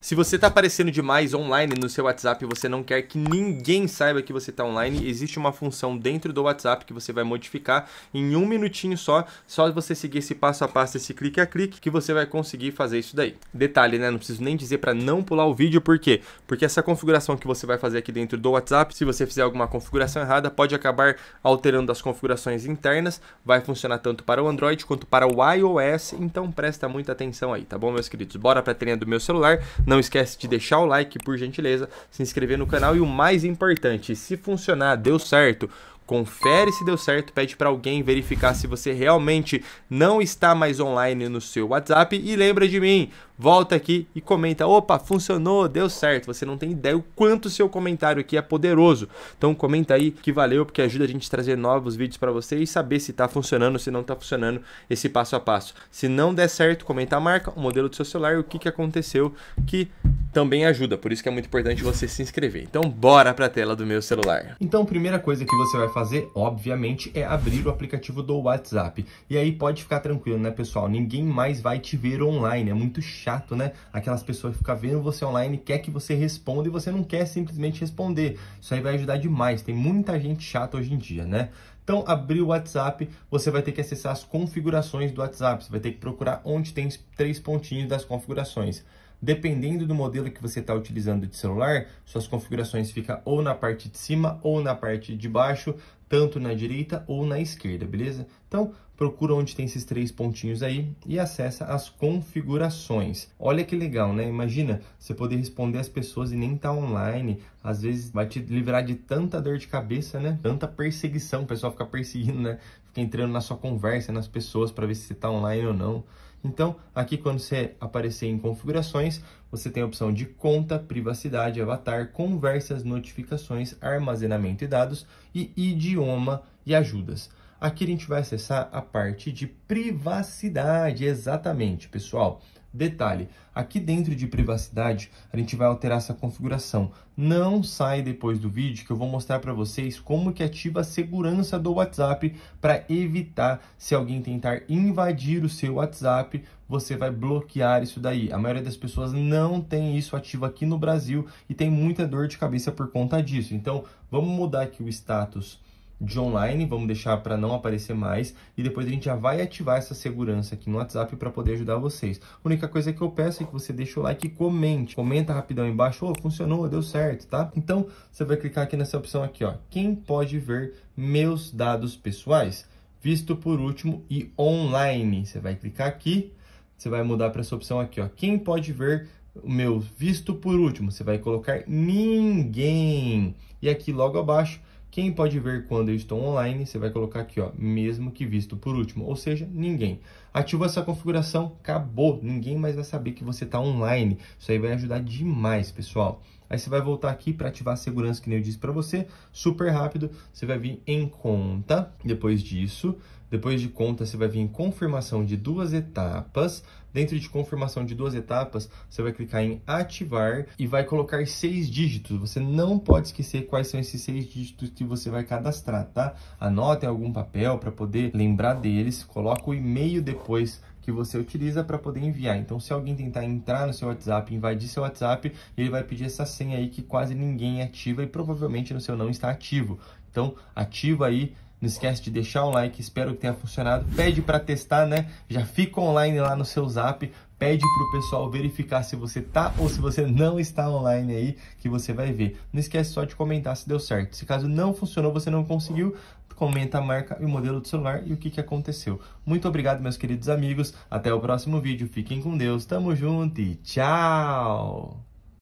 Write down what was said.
Se você está aparecendo demais online no seu WhatsApp e você não quer que ninguém saiba que você está online, existe uma função dentro do WhatsApp que você vai modificar em um minutinho só, só você seguir esse passo a passo, esse clique a clique, que você vai conseguir fazer isso daí. Detalhe, né? Não preciso nem dizer para não pular o vídeo, por quê? Porque essa configuração que você vai fazer aqui dentro do WhatsApp, se você fizer alguma configuração errada, pode acabar alterando as configurações internas, vai funcionar tanto para o Android quanto para o iOS, então presta muita atenção aí, tá bom, meus queridos? Bora para a treinar do meu celular não esquece de deixar o like, por gentileza, se inscrever no canal e o mais importante, se funcionar, deu certo, confere se deu certo, pede para alguém verificar se você realmente não está mais online no seu WhatsApp e lembra de mim. Volta aqui e comenta: "Opa, funcionou, deu certo". Você não tem ideia o quanto seu comentário aqui é poderoso. Então comenta aí que valeu porque ajuda a gente a trazer novos vídeos para você e saber se está funcionando, se não está funcionando esse passo a passo. Se não der certo, comenta a marca, o modelo do seu celular, o que que aconteceu que também ajuda, por isso que é muito importante você se inscrever. Então bora para a tela do meu celular. Então primeira coisa que você vai fazer, obviamente, é abrir o aplicativo do WhatsApp. E aí pode ficar tranquilo, né, pessoal? Ninguém mais vai te ver online. É muito chato, né? Aquelas pessoas ficam vendo você online, quer que você responda e você não quer simplesmente responder. Isso aí vai ajudar demais. Tem muita gente chata hoje em dia, né? Então, abrir o WhatsApp, você vai ter que acessar as configurações do WhatsApp. Você vai ter que procurar onde tem três pontinhos das configurações. Dependendo do modelo que você está utilizando de celular, suas configurações ficam ou na parte de cima ou na parte de baixo, tanto na direita ou na esquerda, beleza? Então, procura onde tem esses três pontinhos aí e acessa as configurações. Olha que legal, né? Imagina você poder responder às pessoas e nem tá online. Às vezes vai te livrar de tanta dor de cabeça, né? Tanta perseguição, o pessoal fica perseguindo, né? Fica entrando na sua conversa, nas pessoas para ver se você está online ou não. Então, aqui quando você aparecer em configurações, você tem a opção de conta, privacidade, avatar, conversas, notificações, armazenamento e dados e idioma e ajudas. Aqui a gente vai acessar a parte de privacidade, exatamente, pessoal. Detalhe, aqui dentro de privacidade, a gente vai alterar essa configuração. Não sai depois do vídeo que eu vou mostrar para vocês como que ativa a segurança do WhatsApp para evitar se alguém tentar invadir o seu WhatsApp, você vai bloquear isso daí. A maioria das pessoas não tem isso ativo aqui no Brasil e tem muita dor de cabeça por conta disso. Então, vamos mudar aqui o status de online, vamos deixar para não aparecer mais e depois a gente já vai ativar essa segurança aqui no WhatsApp para poder ajudar vocês. A única coisa que eu peço é que você deixe o like e comente. Comenta rapidão embaixo, oh, funcionou, deu certo, tá? Então, você vai clicar aqui nessa opção aqui, ó. Quem pode ver meus dados pessoais? Visto por último e online. Você vai clicar aqui, você vai mudar para essa opção aqui, ó. Quem pode ver o meu visto por último? Você vai colocar ninguém. E aqui logo abaixo quem pode ver quando eu estou online, você vai colocar aqui, ó, mesmo que visto por último, ou seja, ninguém. Ativa essa configuração, acabou, ninguém mais vai saber que você está online. Isso aí vai ajudar demais, pessoal. Aí você vai voltar aqui para ativar a segurança, que nem eu disse para você, super rápido. Você vai vir em conta, depois disso. Depois de conta, você vai vir em confirmação de duas etapas. Dentro de confirmação de duas etapas, você vai clicar em ativar e vai colocar seis dígitos. Você não pode esquecer quais são esses seis dígitos que você vai cadastrar, tá? Anote algum papel para poder lembrar deles. Coloca o e-mail depois que você utiliza para poder enviar. Então, se alguém tentar entrar no seu WhatsApp, invadir seu WhatsApp, ele vai pedir essa senha aí que quase ninguém ativa e provavelmente no seu não está ativo. Então, ativa aí não esquece de deixar o like, espero que tenha funcionado. Pede para testar, né? Já fica online lá no seu zap. Pede para o pessoal verificar se você tá ou se você não está online aí, que você vai ver. Não esquece só de comentar se deu certo. Se caso não funcionou, você não conseguiu, comenta a marca e o modelo do celular e o que, que aconteceu. Muito obrigado, meus queridos amigos. Até o próximo vídeo. Fiquem com Deus. Tamo junto e tchau!